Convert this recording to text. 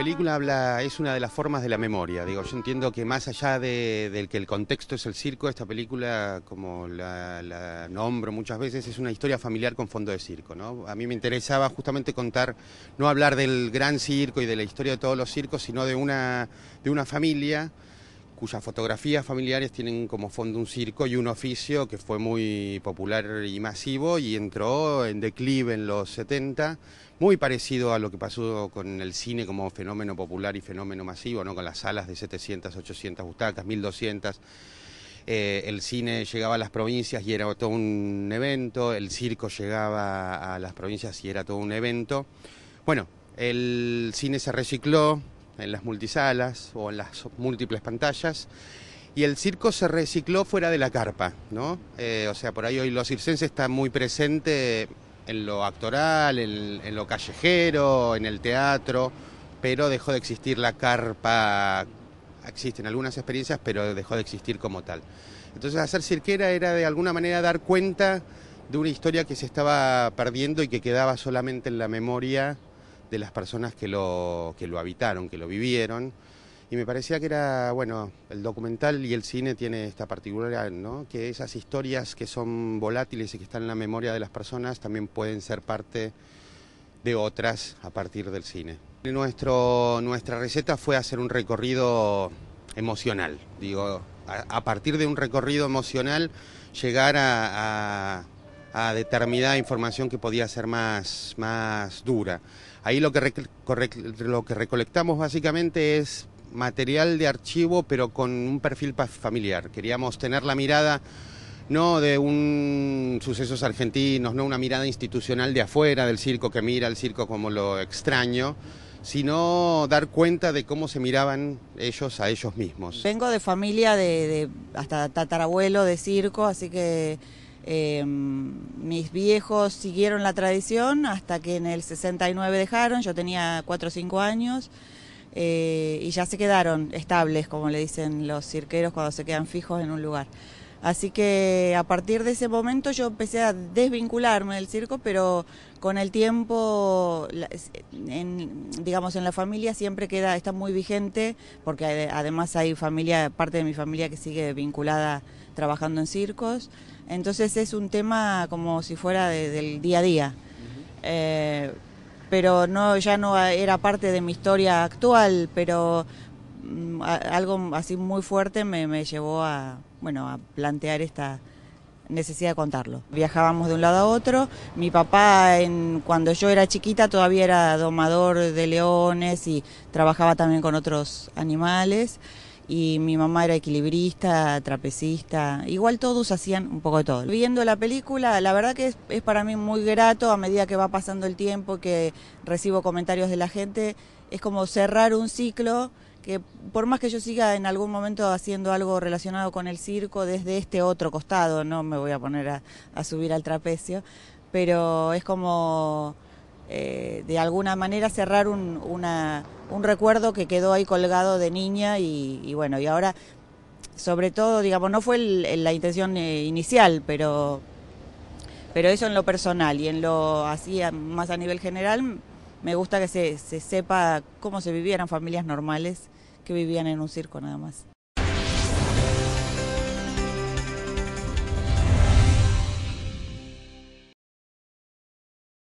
película habla, es una de las formas de la memoria. Digo, yo entiendo que más allá del que el contexto es el circo, esta película, como la, nombro muchas veces, es una historia familiar con fondo de circo. ¿no? A mí me interesaba justamente contar, no hablar del gran circo y de la historia de todos los circos, sino de una, de una familia cuyas fotografías familiares tienen como fondo un circo y un oficio que fue muy popular y masivo y entró en declive en los 70, muy parecido a lo que pasó con el cine como fenómeno popular y fenómeno masivo, ¿no? con las salas de 700, 800 butacas, 1200. Eh, el cine llegaba a las provincias y era todo un evento, el circo llegaba a las provincias y era todo un evento. Bueno, el cine se recicló, en las multisalas o en las múltiples pantallas. Y el circo se recicló fuera de la carpa, ¿no? Eh, o sea, por ahí hoy los circenses están muy presente en lo actoral, en lo callejero, en el teatro, pero dejó de existir la carpa. Existen algunas experiencias, pero dejó de existir como tal. Entonces, hacer cirquera era de alguna manera dar cuenta de una historia que se estaba perdiendo y que quedaba solamente en la memoria de las personas que lo, lo habitaron, que lo vivieron. Y me parecía que era, bueno, el documental y el cine tiene esta particularidad, ¿no? Que esas historias que son volátiles y que están en la memoria de las personas también pueden ser parte de otras a partir del cine. Nuestro, nuestra receta fue hacer un recorrido emocional, digo, a, partir de un recorrido emocional llegar a a determinada información que podía ser más, más dura. Ahí lo que, lo que recolectamos básicamente es material de archivo, pero con un perfil familiar. Queríamos tener la mirada no de un sucesos argentinos, no una mirada institucional de afuera del circo que mira el circo como lo extraño, sino dar cuenta de cómo se miraban ellos a ellos mismos. Vengo de familia de, de hasta tatarabuelo de circo, así que Em, mis viejos siguieron la tradición hasta que en el 69 dejaron, yo tenía 4 o 5 años eh, y ya se quedaron estables, como le dicen los cirqueros cuando se quedan fijos en un lugar. Así que a partir de ese momento yo empecé a desvincularme del circo, pero con el tiempo, digamos, en la familia siempre queda, está muy vigente, porque además hay familia, parte de mi familia que sigue vinculada trabajando en circos. Entonces es un tema como si fuera del día a día. Eh, pero no, ya no era parte de mi historia actual, pero Mm, algo así muy fuerte me, llevó a, bueno, a plantear esta necesidad de contarlo. Viajábamos de un lado a otro. Mi papá, en, cuando yo era chiquita, todavía era domador de leones y trabajaba también con otros animales. Y mi mamá era equilibrista, trapecista, igual todos hacían un poco de todo. Viendo la película, la verdad que es, es para mí muy grato a medida que va pasando el tiempo, que recibo comentarios de la gente, es como cerrar un ciclo que por más que yo siga en algún momento haciendo algo relacionado con el circo desde este otro costado, no me voy a poner a, subir al trapecio, pero es como eh, de alguna manera cerrar un, recuerdo que quedó ahí colgado de niña y, bueno, y ahora sobre todo, digamos, no fue la intención eh, inicial, pero, pero eso en lo personal y en lo así más a nivel general me gusta que se, sepa cómo se vivían familias normales que vivían en un circo nada más.